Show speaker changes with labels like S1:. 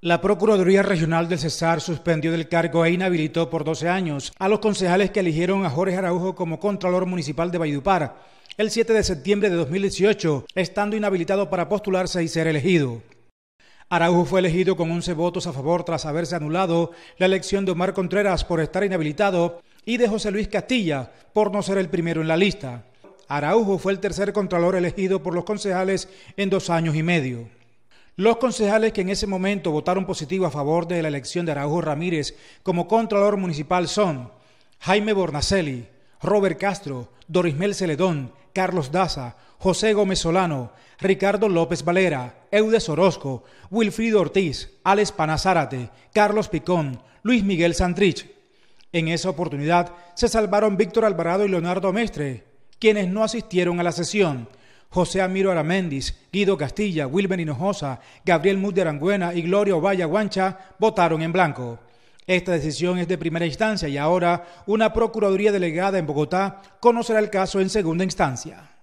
S1: La Procuraduría Regional del Cesar suspendió del cargo e inhabilitó por 12 años a los concejales que eligieron a Jorge Araujo como Contralor Municipal de Valledupar el 7 de septiembre de 2018, estando inhabilitado para postularse y ser elegido. Araujo fue elegido con 11 votos a favor tras haberse anulado la elección de Omar Contreras por estar inhabilitado y de José Luis Castilla por no ser el primero en la lista. Araujo fue el tercer contralor elegido por los concejales en dos años y medio. Los concejales que en ese momento votaron positivo a favor de la elección de Araujo Ramírez como Contralor Municipal son Jaime Bornacelli, Robert Castro, Dorismel Celedón, Carlos Daza, José Gómez Solano, Ricardo López Valera, Eudes Orozco, Wilfrido Ortiz, Alex Panazárate, Carlos Picón, Luis Miguel Santrich. En esa oportunidad se salvaron Víctor Alvarado y Leonardo Mestre, quienes no asistieron a la sesión José Amiro Aramendiz, Guido Castilla, Wilber Hinojosa, Gabriel Muz de Arangüena y Gloria Ovalla Guancha votaron en blanco. Esta decisión es de primera instancia y ahora una Procuraduría delegada en Bogotá conocerá el caso en segunda instancia.